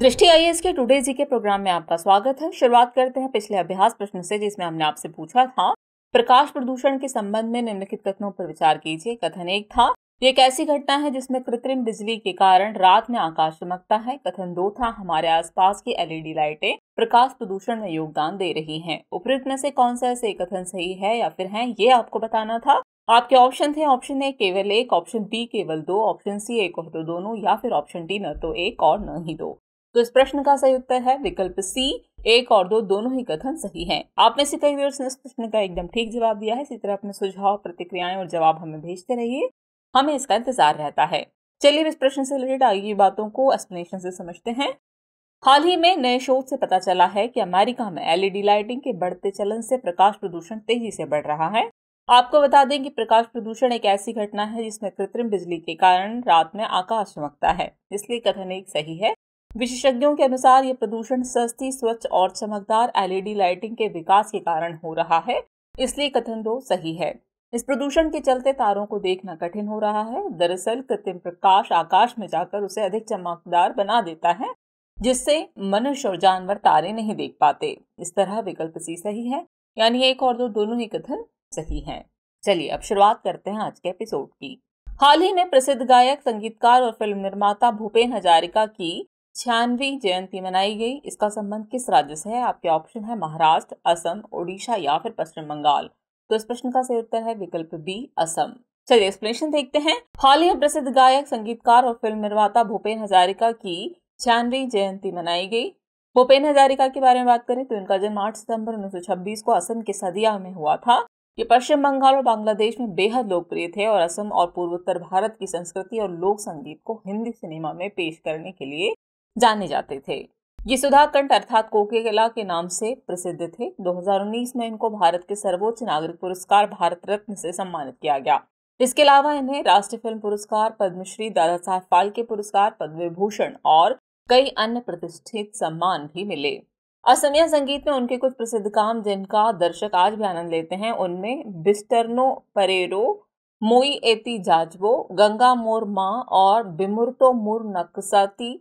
दृष्टि आई के टुडे जी के प्रोग्राम में आपका स्वागत है शुरुआत करते हैं पिछले अभ्यास प्रश्न से जिसमें हमने आपसे पूछा था प्रकाश प्रदूषण के संबंध में निम्नलिखित कथनों पर विचार कीजिए कथन एक था ये एक ऐसी घटना है जिसमें कृत्रिम बिजली के कारण रात में आकाश चमकता है कथन दो था हमारे आसपास की एलईडी लाइटें प्रकाश प्रदूषण में योगदान दे रही हैं उपरुक्त में से कौन सा ऐसे कथन सही है या फिर है ये आपको बताना था आपके ऑप्शन थे ऑप्शन ए केवल एक ऑप्शन बी केवल दो ऑप्शन सी एक और दो तो दोनों या फिर ऑप्शन डी न तो एक और न ही दो तो इस प्रश्न का सही उत्तर है विकल्प सी एक और दो दोनों ही कथन सही हैं। आप में से कई व्यूअर्स ने इस प्रश्न का एकदम ठीक जवाब दिया है इसी तरह अपने सुझाव प्रतिक्रियाएं और जवाब हमें भेजते रहिए हमें इसका इंतजार रहता है चलिए इस प्रश्न से रिलेटेड आगे की बातों को एक्सप्लेनेशन से समझते हैं हाल ही में नए शोध से पता चला है कि अमेरिका में एलईडी लाइटिंग e के बढ़ते चलन से प्रकाश प्रदूषण तेजी से बढ़ रहा है आपको बता दें कि प्रकाश प्रदूषण एक ऐसी घटना है जिसमें कृत्रिम बिजली के कारण रात में आकाश चमकता है इसलिए कथन एक सही है विशेषज्ञों के अनुसार ये प्रदूषण सस्ती स्वच्छ और चमकदार एलईडी लाइटिंग e के विकास के कारण हो रहा है इसलिए कथन दो सही है इस प्रदूषण के चलते तारों को देखना कठिन हो रहा है दरअसल कृत्रिम प्रकाश आकाश में जाकर उसे अधिक चमकदार बना देता है जिससे मनुष्य और जानवर तारे नहीं देख पाते इस तरह विकल्प सी सही है यानी एक और दो दोनों ही कथन सही हैं। चलिए अब शुरुआत करते हैं आज के एपिसोड की हाल ही में प्रसिद्ध गायक संगीतकार और फिल्म निर्माता भूपेन हजारिका की छियानवी जयंती मनाई गई इसका संबंध किस राज्य से है आपके ऑप्शन है महाराष्ट्र असम ओडिशा या फिर पश्चिम बंगाल तो इस प्रश्न का सही उत्तर है विकल्प बी असम चलिए एक्सप्लेनेशन देखते हैं ही प्रसिद्ध गायक संगीतकार और फिल्म निर्माता भूपेन हजारिका की छियानवी जयंती मनाई गई भूपेन हजारिका के बारे में बात करें तो इनका जन्म आठ सितंबर उन्नीस को असम के सदिया में हुआ था ये पश्चिम बंगाल और बांग्लादेश में बेहद लोकप्रिय थे और असम और पूर्वोत्तर भारत की संस्कृति और लोक संगीत को हिंदी सिनेमा में पेश करने के लिए जाने जाते थे ये सुधाकंठ अर्थात कोकेला के नाम से प्रसिद्ध थे 2019 में इनको भारत के सर्वोच्च नागरिक पुरस्कार भारत रत्न से सम्मानित किया गया इसके अलावा इन्हें राष्ट्रीय फिल्म पुरस्कार पद्मश्री दादा साहब फाल्के पुरस्कार पद्म विभूषण और कई अन्य प्रतिष्ठित सम्मान भी मिले असमिया संगीत में उनके कुछ प्रसिद्ध काम जिनका दर्शक आज भी आनंद लेते हैं उनमें बिस्टरनो परेरो मोई एति जाजवो गंगा मोर माँ और बिमुरतो मुर नकसाती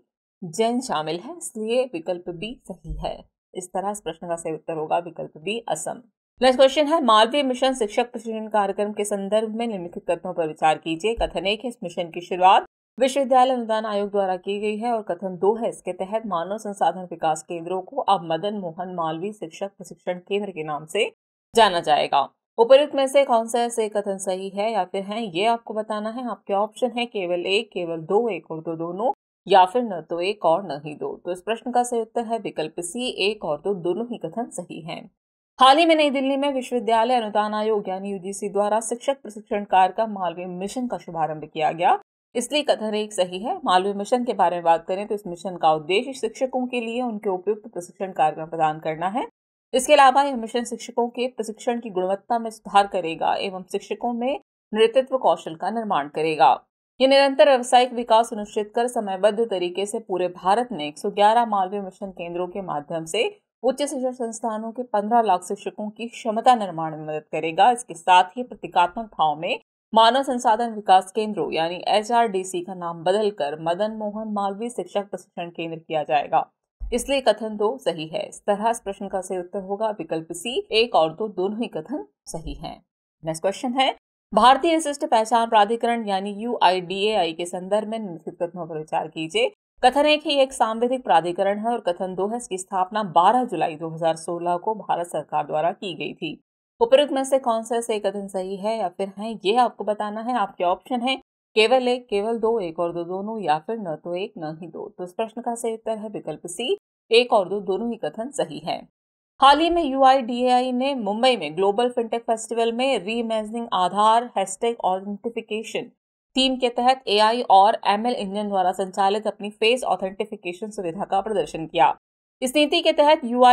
जैन शामिल है इसलिए विकल्प बी सही है इस तरह इस प्रश्न का सही उत्तर होगा विकल्प बी असम नेक्स्ट क्वेश्चन है मालवीय मिशन शिक्षक प्रशिक्षण कार्यक्रम के संदर्भ में निम्नलिखित तत्वों पर विचार कीजिए कथन एक है इस मिशन की शुरुआत विश्वविद्यालय अनुदान आयोग द्वारा की गई है और कथन दो है इसके तहत मानव संसाधन विकास केंद्रों को अब मदन मोहन मालवीय शिक्षक प्रशिक्षण केंद्र के नाम से जाना जाएगा उपयुक्त में से कौन सा ऐसे कथन सही है या फिर है ये आपको बताना है आपके ऑप्शन है केवल एक केवल दो एक और दो दोनों या फिर न तो एक और न ही दो तो इस प्रश्न का सही उत्तर है विकल्प सी एक और दो तो दोनों ही कथन सही है हाल ही में नई दिल्ली में विश्वविद्यालय अनुदान आयोग यानी यूजीसी द्वारा शिक्षक प्रशिक्षण कार्य का मालवीय मिशन का शुभारंभ किया गया इसलिए कथन एक सही है मालवीय मिशन के बारे में बात करें तो इस मिशन का उद्देश्य शिक्षकों के लिए उनके उपयुक्त प्रशिक्षण कार्यक्रम प्रदान करना है इसके अलावा यह मिशन शिक्षकों के प्रशिक्षण की गुणवत्ता में सुधार करेगा एवं शिक्षकों में नेतृत्व कौशल का निर्माण करेगा ये निरंतर व्यावसायिक विकास सुनिश्चित कर समयबद्ध तरीके से पूरे भारत में एक मालवीय मिशन केंद्रों के माध्यम से उच्च शिक्षा संस्थानों के 15 लाख शिक्षकों की क्षमता निर्माण में मदद करेगा इसके साथ ही प्रतीकात्मक भाव में मानव संसाधन विकास केंद्रों यानी एच का नाम बदलकर मदन मोहन मालवीय शिक्षक प्रशिक्षण केंद्र किया जाएगा इसलिए कथन दो तो सही है इस तरह इस प्रश्न का सही उत्तर होगा विकल्प सी एक और दो तो दोनों ही कथन सही हैं नेक्स्ट क्वेश्चन है भारतीय विशिष्ट पहचान प्राधिकरण यानी यू के संदर्भ में निम्नलिखित कथनों पर विचार कीजिए कथन एक ही एक सांविधिक प्राधिकरण है और कथन दो है इसकी स्थापना 12 जुलाई 2016 को भारत सरकार द्वारा की गई थी उपरुक्त में से कौन सा सही कथन सही है या फिर है ये आपको बताना है आपके ऑप्शन है केवल एक केवल दो एक और दो दोनों या फिर न तो एक न ही दो तो इस प्रश्न का सही उत्तर है विकल्प सी एक और दो दोनों ही कथन सही है हाल ही में यू ने मुंबई में ग्लोबल फिनटेक फेस्टिवल में reimagining Aadhaar hashtag authentication team के तहत ए और एम एल इंजन द्वारा संचालित अपनी फेस ऑथेंटिफिकेशन सुविधा का प्रदर्शन किया इस नीति के तहत यू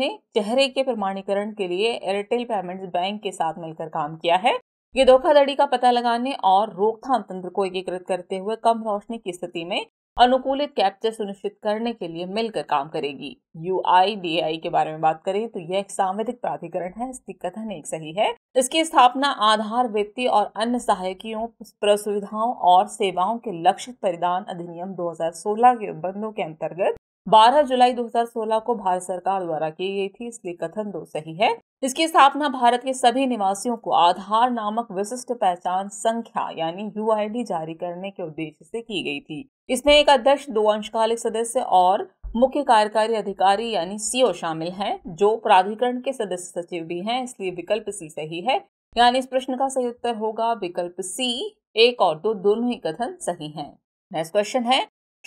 ने चेहरे के प्रमाणीकरण के लिए एयरटेल पेमेंट्स बैंक के साथ मिलकर काम किया है ये धोखाधड़ी का पता लगाने और रोकथाम तंत्र को एकीकृत करते हुए कम रोशनी की स्थिति में अनुकूलित कैप्चर सुनिश्चित करने के लिए मिलकर काम करेगी यू के बारे में बात करें तो यह एक सांविधिक प्राधिकरण है इसकी कथन एक सही है इसकी स्थापना आधार व्यक्ति और अन्य सहायकियों सुविधाओं और सेवाओं के लक्षित परिधान अधिनियम 2016 के बंदों के अंतर्गत 12 जुलाई 2016 को भारत सरकार द्वारा की गई थी इसलिए कथन दो सही है इसकी स्थापना भारत के सभी निवासियों को आधार नामक विशिष्ट पहचान संख्या यानी यू जारी करने के उद्देश्य से की गई थी इसमें एक अध्यक्ष दो अंशकालिक सदस्य और मुख्य कार्यकारी अधिकारी यानी सीओ e शामिल हैं जो प्राधिकरण के सदस्य सचिव भी हैं इसलिए विकल्प सी सही है यानी इस प्रश्न का सही उत्तर होगा विकल्प सी एक और दो दोनों ही कथन सही हैं नेक्स्ट क्वेश्चन है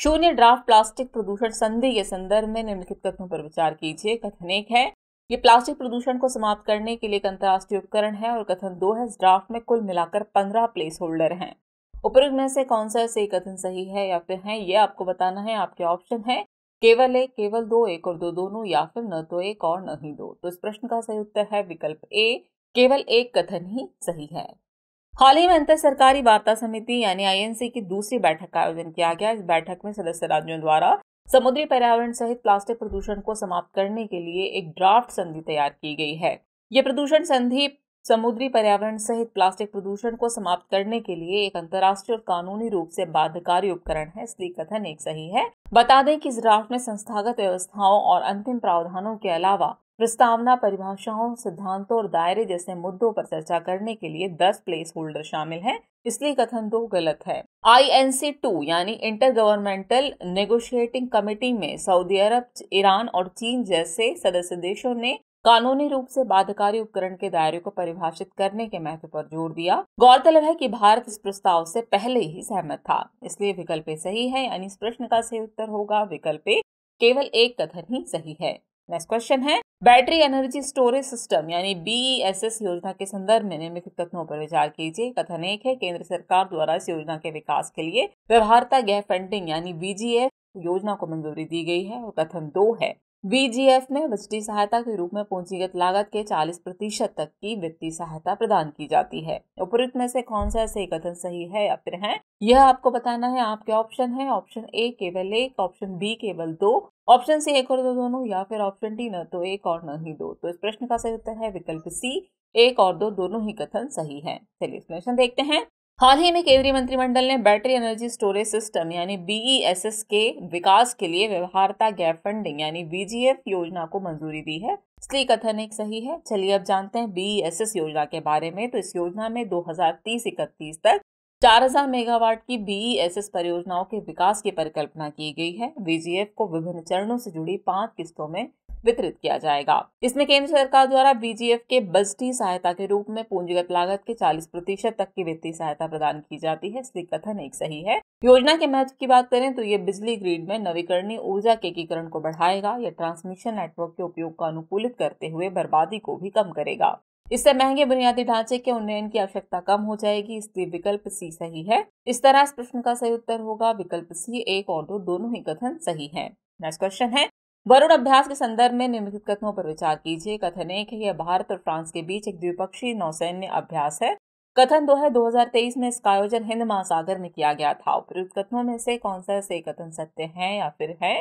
शून्य ड्राफ्ट प्लास्टिक प्रदूषण संधि के संदर्भ में निम्नलिखित कथनों पर विचार कीजिए कथन एक है ये प्लास्टिक प्रदूषण को समाप्त करने के लिए एक अंतर्राष्ट्रीय उपकरण है और कथन दो है इस ड्राफ्ट में कुल मिलाकर पंद्रह प्लेस होल्डर हैं उपरोक्त में से कौन सा सही कथन सही है या फिर है ये आपको बताना है आपके ऑप्शन है केवल एक केवल दो एक और दो दोनों या फिर न तो एक और न ही दो तो इस प्रश्न का सही उत्तर है विकल्प ए केवल एक कथन ही सही है हाल ही में अंतर सरकारी वार्ता समिति यानी आईएनसी की दूसरी बैठक का आयोजन किया गया इस बैठक में सदस्य राज्यों द्वारा समुद्री पर्यावरण सहित प्लास्टिक प्रदूषण को समाप्त करने के लिए एक ड्राफ्ट संधि तैयार की गई है ये प्रदूषण संधि समुद्री पर्यावरण सहित प्लास्टिक प्रदूषण को समाप्त करने के लिए एक अंतर्राष्ट्रीय और कानूनी रूप से बाध्यकारी उपकरण है इसलिए कथन एक सही है बता दें कि इस ड्राफ्ट में संस्थागत व्यवस्थाओं और अंतिम प्रावधानों के अलावा प्रस्तावना परिभाषाओं सिद्धांतों और दायरे जैसे मुद्दों पर चर्चा करने के लिए 10 प्लेस होल्डर शामिल हैं इसलिए कथन दो गलत है आई एन सी टू यानी इंटर गवर्नमेंटल नेगोशिएटिंग कमेटी में सऊदी अरब ईरान और चीन जैसे सदस्य देशों ने कानूनी रूप से बाध्यकारी उपकरण के दायरे को परिभाषित करने के महत्व पर जोर दिया गौरतलब है कि भारत इस प्रस्ताव से पहले ही सहमत था इसलिए विकल्प सही है यानी इस प्रश्न का सही उत्तर होगा विकल्प केवल एक कथन ही सही है नेक्स्ट क्वेश्चन है बैटरी एनर्जी स्टोरेज सिस्टम यानी बीईएसएस e योजना के संदर्भ में निम्नलिखित कथनों पर विचार कीजिए कथन एक है केंद्र सरकार द्वारा इस योजना के विकास के लिए व्यवहारता गैप फंडिंग यानी बीजीएफ योजना को मंजूरी दी गई है और कथन दो है बीजीएफ में वित्तीय सहायता के रूप में पूंजीगत लागत के 40 प्रतिशत तक की वित्तीय सहायता प्रदान की जाती है उपरुक्त में से कौन सा सही कथन सही है या फिर है यह आपको बताना है आपके ऑप्शन है ऑप्शन ए केवल एक ऑप्शन बी केवल दो ऑप्शन सी एक और दो दोनों या फिर ऑप्शन डी न तो एक और न ही दो तो इस प्रश्न का सही उत्तर है विकल्प सी एक और दो दोनों ही कथन सही है चलिए इस देखते हैं हाल ही में केंद्रीय मंत्रिमंडल ने बैटरी एनर्जी स्टोरेज सिस्टम यानी बीईएसएस के e विकास के लिए व्यवहारता गैप फंडिंग यानी बीजीएफ योजना को मंजूरी दी है इसलिए कथन एक सही है चलिए अब जानते हैं बीईएसएस e योजना के बारे में तो इस योजना में 2030 हजार तक 4000 मेगावाट की बीईएसएस e परियोजनाओं के विकास की परिकल्पना की गई है बीजीएफ को विभिन्न चरणों से जुड़ी पांच किस्तों में वितरित किया जाएगा इसमें केंद्र सरकार द्वारा बीजीएफ के बजटी सहायता के रूप में पूंजीगत लागत के 40 प्रतिशत तक की वित्तीय सहायता प्रदान की जाती है इसलिए कथन एक सही है योजना के महत्व की बात करें तो ये बिजली ग्रिड में नवीकरणीय ऊर्जा के एकीकरण को बढ़ाएगा या ट्रांसमिशन नेटवर्क के उपयोग को अनुकूलित करते हुए बर्बादी को भी कम करेगा इससे महंगे बुनियादी ढांचे के उन्नयन की आवश्यकता कम हो जाएगी इसलिए विकल्प सी सही है इस तरह इस प्रश्न का सही उत्तर होगा विकल्प सी एक और दो दोनों ही कथन सही है नेक्स्ट क्वेश्चन है वरुण अभ्यास के संदर्भ में निम्नलिखित कथनों पर विचार कीजिए कथन एक है यह भारत और फ्रांस के बीच एक द्विपक्षीय नौसैन्य अभ्यास है कथन दो है 2023 में इसका आयोजन हिंद महासागर में किया गया था उपयुक्त कथनों में से कौन सा से कथन सत्य है या फिर है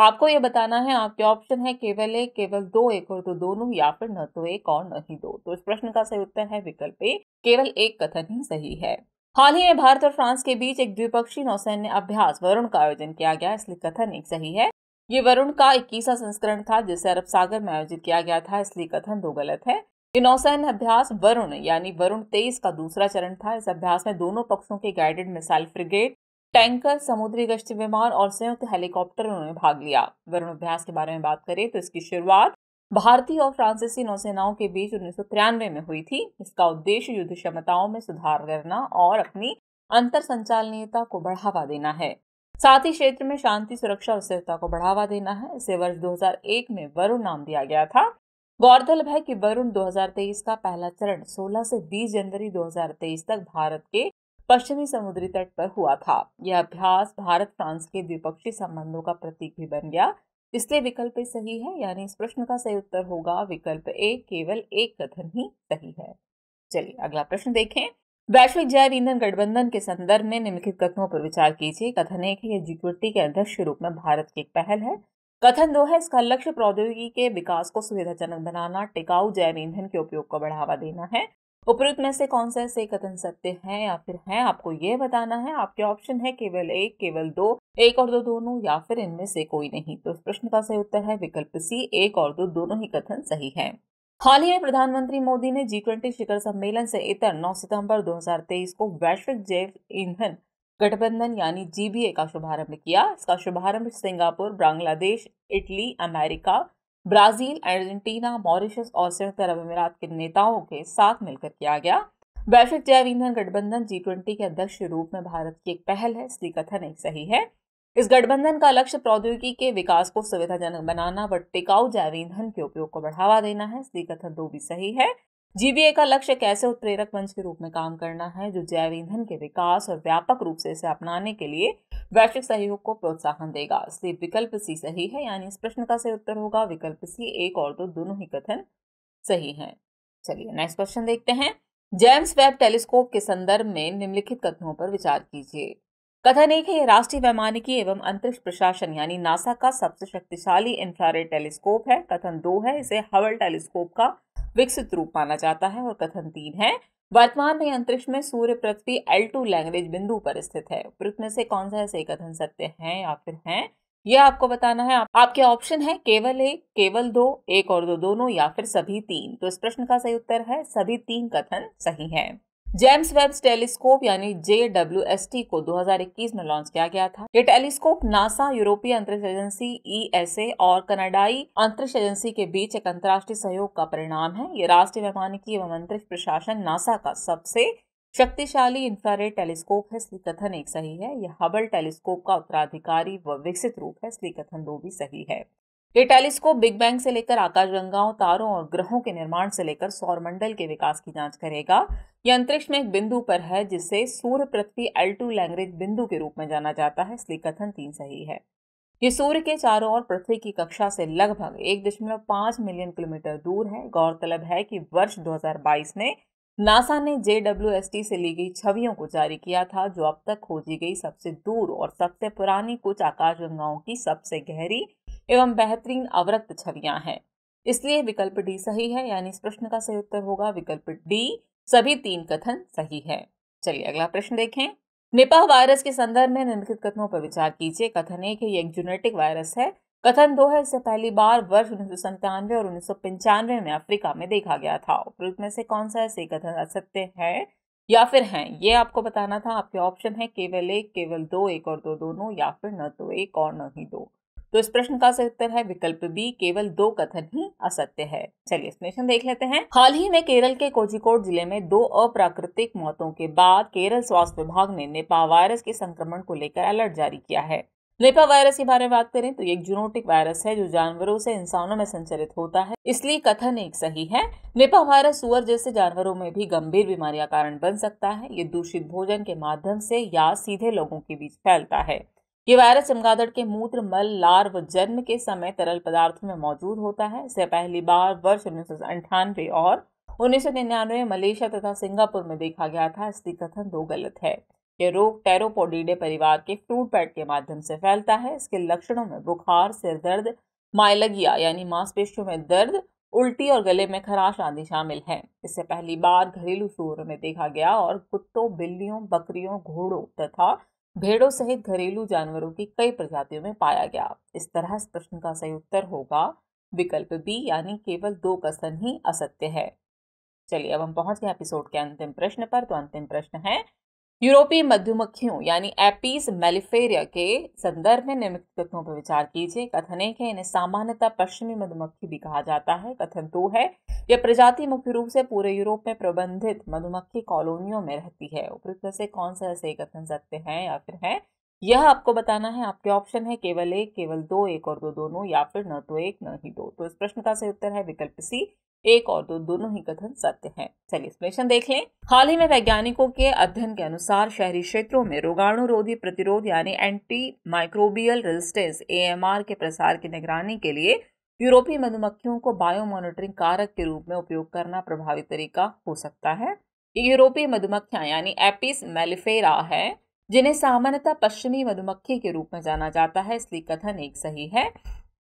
आपको ये बताना है आपके ऑप्शन है केवल एक केवल दो एक और तो दोनों या फिर न तो एक और न ही दो तो इस प्रश्न का सही उत्तर है विकल्प ए केवल एक कथन ही सही है हाल ही में भारत और फ्रांस के बीच एक द्विपक्षीय नौसैन्य अभ्यास वरुण का आयोजन किया गया इसलिए कथन एक सही है ये वरुण का इक्कीसा संस्करण था जिसे अरब सागर में आयोजित किया गया था इसलिए कथन दो गलत है ये नौसैन्य अभ्यास वरुण यानी वरुण तेईस का दूसरा चरण था इस अभ्यास में दोनों पक्षों के गाइडेड मिसाइल फ्रिगेट टैंकर समुद्री गश्ती विमान और संयुक्त हेलीकॉप्टर में भाग लिया वरुण अभ्यास के बारे में बात करें तो इसकी शुरुआत भारतीय और फ्रांसीसी नौसेनाओं के बीच उन्नीस में हुई थी इसका उद्देश्य युद्ध क्षमताओं में सुधार करना और अपनी अंतर संचालनीयता को बढ़ावा देना है साथ ही क्षेत्र में शांति सुरक्षा और स्थिरता को बढ़ावा देना है इसे वर्ष 2001 में वरुण नाम दिया गया था गौरतलब है कि वरुण 2023 का पहला चरण 16 से 20 जनवरी 2023 तक भारत के पश्चिमी समुद्री तट पर हुआ था यह अभ्यास भारत फ्रांस के द्विपक्षीय संबंधों का प्रतीक भी बन गया इसलिए विकल्प सही है यानी इस प्रश्न का सही उत्तर होगा विकल्प ए केवल एक कथन ही सही है चलिए अगला प्रश्न देखें वैश्विक जैव ईंधन गठबंधन के संदर्भ में निम्नलिखित कथनों पर विचार कीजिए कथन एक है जी के अध्यक्ष के रूप में भारत की एक पहल है कथन दो है इसका लक्ष्य प्रौद्योगिकी के विकास को सुविधाजनक बनाना टिकाऊ जैव ईंधन के उपयोग को बढ़ावा देना है उपरुक्त में से कौन सा सही कथन सत्य है या फिर है आपको ये बताना है आपके ऑप्शन है केवल एक केवल दो एक और दो दोनों या फिर इनमें से कोई नहीं तो इस प्रश्न का सही उत्तर है विकल्प सी एक और दो दोनों ही कथन सही है हाल ही में प्रधानमंत्री मोदी ने जी ट्वेंटी शिखर सम्मेलन से इतर 9 सितंबर 2023 को वैश्विक जैव ईंधन गठबंधन यानी जीबीए का शुभारंभ किया इसका शुभारंभ Singapore Bangladesh Italy America Brazil Argentina Mauritius और संयुक्त अरब अमीरात के नेताओं के साथ मिलकर किया गया वैश्विक जैव ईंधन गठबंधन जी ट्वेंटी के अध्यक्ष के रूप में भारत की एक पहल है इसलिए कथन एक सही है इस गठबंधन का लक्ष्य प्रौद्योगिकी के विकास को सुविधाजनक बनाना व टिकाऊ जैव ईंधन के उपयोग को बढ़ावा देना है इसलिए कथन दो भी सही है जीबीए का लक्ष्य एक ऐसे उत्प्रेरक मंच के रूप में काम करना है जो जैव ईंधन के विकास और व्यापक रूप से इसे अपनाने के लिए वैश्विक सहयोग को प्रोत्साहन देगा इसलिए विकल्प सी सही है यानी इस प्रश्न का सही उत्तर होगा विकल्प सी एक और दो तो दोनों ही कथन सही है चलिए नेक्स्ट क्वेश्चन देखते हैं जेम्स वेब टेलीस्कोप के संदर्भ में निम्नलिखित कथनों पर विचार कीजिए कथन एक है राष्ट्रीय वैमानिकी एवं अंतरिक्ष प्रशासन यानी नासा का सबसे शक्तिशाली इंफ्रारेड टेलीस्कोप है कथन दो है इसे हवल टेलीस्कोप का विकसित रूप माना जाता है और कथन तीन है वर्तमान में अंतरिक्ष में सूर्य पृथ्वी एल टू लैंग्वेज बिंदु पर स्थित है उपरुक्त में से कौन सा ऐसे कथन सत्य है या फिर है यह आपको बताना है आप, आपके ऑप्शन है केवल एक केवल दो एक और दो दोनों या फिर सभी तीन तो इस प्रश्न का सही उत्तर है सभी तीन कथन सही है जेम्स वेब टेलीस्कोप यानी जे डब्ल्यू एस टी को 2021 में लॉन्च किया गया था ये टेलीस्कोप नासा यूरोपीय अंतरिक्ष एजेंसी ई एस ए और कनाडाई अंतरिक्ष एजेंसी के बीच एक अंतर्राष्ट्रीय सहयोग का परिणाम है ये राष्ट्रीय वैमानिकी एवं अंतरिक्ष प्रशासन नासा का सबसे शक्तिशाली इंफ्रारेड टेलीस्कोप है इसलिए कथन एक सही है यह हबल टेलीस्कोप का उत्तराधिकारी व विकसित रूप है इसलिए कथन दो भी सही है ये टेलीस्कोप बिग बैंग से लेकर आकाशगंगाओं तारों और ग्रहों के निर्माण से लेकर सौरमंडल के विकास की जांच करेगा यह अंतरिक्ष में एक बिंदु पर है जिसे सूर्य पृथ्वी एल टू लैंग्रेज बिंदु के रूप में जाना जाता है इसलिए कथन तीन सही है ये सूर्य के चारों ओर पृथ्वी की कक्षा से लगभग एक दशमलव पांच मिलियन किलोमीटर दूर है गौरतलब है कि वर्ष 2022 में नासा ने जे से ली गई छवियों को जारी किया था जो अब तक खोजी गई सबसे दूर और सबसे पुरानी कुछ आकाशगंगाओं की सबसे गहरी एवं बेहतरीन अवरक्त छवियां हैं इसलिए विकल्प डी सही है यानी इस प्रश्न का सही उत्तर होगा विकल्प डी सभी तीन कथन सही है चलिए अगला प्रश्न देखें निपाह वायरस के संदर्भ में निम्नलिखित कथनों पर विचार कीजिए कथन एक है ये एक जूनेटिक वायरस है कथन दो है इसे पहली बार वर्ष उन्नीस और उन्नीस में अफ्रीका में देखा गया था उपयुक्त में से कौन सा ऐसे कथन असत्य है या फिर है ये आपको बताना था आपके ऑप्शन है केवल एक केवल दो एक और दो दोनों या फिर न तो एक और न ही दो तो इस प्रश्न का उत्तर है विकल्प बी केवल दो कथन ही असत्य है चलिए प्रश्न देख लेते हैं हाल ही में केरल के कोझिकोड जिले में दो अप्राकृतिक मौतों के बाद केरल स्वास्थ्य विभाग ने नेपा वायरस के संक्रमण को लेकर अलर्ट जारी किया है नेपा वायरस के बारे में बात करें तो ये एक जूनोटिक वायरस है जो जानवरों से इंसानों में संचरित होता है इसलिए कथन एक सही है नेपा वायरस सुअर जैसे जानवरों में भी गंभीर बीमारी का कारण बन सकता है ये दूषित भोजन के माध्यम से या सीधे लोगों के बीच फैलता है ये वायरस चमगादड़ के मूत्र मल लार्व जन्म के समय तरल पदार्थ में मौजूद होता है इसे पहली बार वर्ष उन्नीस और उन्नीस में मलेशिया तथा सिंगापुर में देखा गया था इसकी कथन दो गलत है ये रोग टेरोपोडीडे परिवार के फ्रूट पैट के माध्यम से फैलता है इसके लक्षणों में बुखार सिर दर्द माइलगिया यानी मांसपेशियों में दर्द उल्टी और गले में खराश आदि शामिल है इसे पहली बार घरेलू सूर में देखा गया और कुत्तों बिल्लियों बकरियों घोड़ों तथा भेड़ों सहित घरेलू जानवरों की कई प्रजातियों में पाया गया इस तरह इस प्रश्न का सही उत्तर होगा विकल्प बी यानी केवल दो कथन ही असत्य है चलिए अब हम पहुंच गए एपिसोड के अंतिम प्रश्न पर तो अंतिम प्रश्न है यूरोपीय मधुमक्खियों यानी एपीस मेलिफेरिया के संदर्भ में निम्न तत्वों पर विचार कीजिए कथन एक है इन्हें सामान्यतः पश्चिमी मधुमक्खी भी कहा जाता है कथन दो है यह प्रजाति मुख्य रूप से पूरे यूरोप में प्रबंधित मधुमक्खी कॉलोनियों में रहती है उपयुक्त से कौन सा ऐसे कथन सत्य है या फिर है यह आपको बताना है आपके ऑप्शन है केवल एक केवल दो एक और दो दोनों या फिर न तो एक न ही दो तो इस प्रश्न का सही उत्तर है विकल्प सी एक और दो दोनों ही कथन सत्य हैं। चलिए प्रश्न देख लें हाल ही में वैज्ञानिकों के अध्ययन के अनुसार शहरी क्षेत्रों में रोगाणुरोधी प्रतिरोध यानी एंटी माइक्रोबियल रेजिस्टेंस ए के प्रसार की निगरानी के लिए यूरोपीय मधुमक्खियों को बायो मॉनिटरिंग कारक के रूप में उपयोग करना प्रभावी तरीका हो सकता है ये यूरोपीय मधुमक्खियां यानी एपिस मेलिफेरा है जिन्हें सामान्यतः पश्चिमी मधुमक्खी के रूप में जाना जाता है इसलिए कथन एक सही है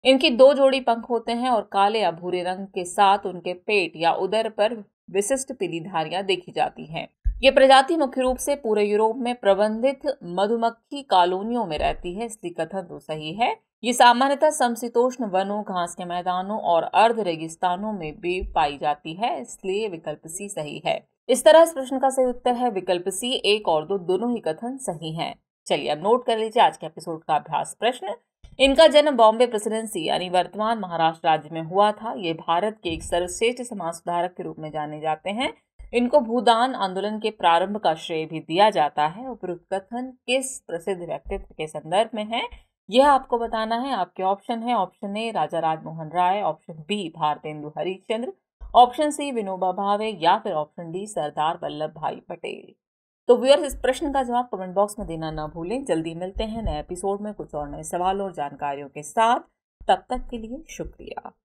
इनकी दो जोड़ी पंख होते हैं और काले या भूरे रंग के साथ उनके पेट या उदर पर विशिष्ट पीलीधारियां देखी जाती हैं ये प्रजाति मुख्य रूप से पूरे यूरोप में प्रबंधित मधुमक्खी कॉलोनियों में रहती है इसलिए कथन तो सही है ये सामान्यतः समशीतोष्ण वनों घास के मैदानों और अर्ध रेगिस्तानों में भी पाई जाती है इसलिए विकल्प सी सही है इस तरह इस प्रश्न का सही उत्तर है विकल्प सी एक और दो दोनों ही कथन सही हैं। चलिए अब नोट कर लीजिए आज के एपिसोड का अभ्यास प्रश्न इनका जन्म बॉम्बे प्रेसिडेंसी यानी वर्तमान महाराष्ट्र राज्य में हुआ था ये भारत के एक सर्वश्रेष्ठ समाज सुधारक के रूप में जाने जाते हैं इनको भूदान आंदोलन के प्रारंभ का श्रेय भी दिया जाता है उपरोक्त कथन किस प्रसिद्ध व्यक्तित्व के संदर्भ में है यह आपको बताना है आपके ऑप्शन है option A Raja Rajmohan Rai option B Bharatendu Harishchandra option C Vinoba Bhave या फिर ऑप्शन डी सरदार वल्लभ भाई पटेल तो व्यूअर्स इस प्रश्न का जवाब कमेंट बॉक्स में देना ना भूलें जल्दी मिलते हैं नए एपिसोड में कुछ और नए सवाल और जानकारियों के साथ तब तक के लिए शुक्रिया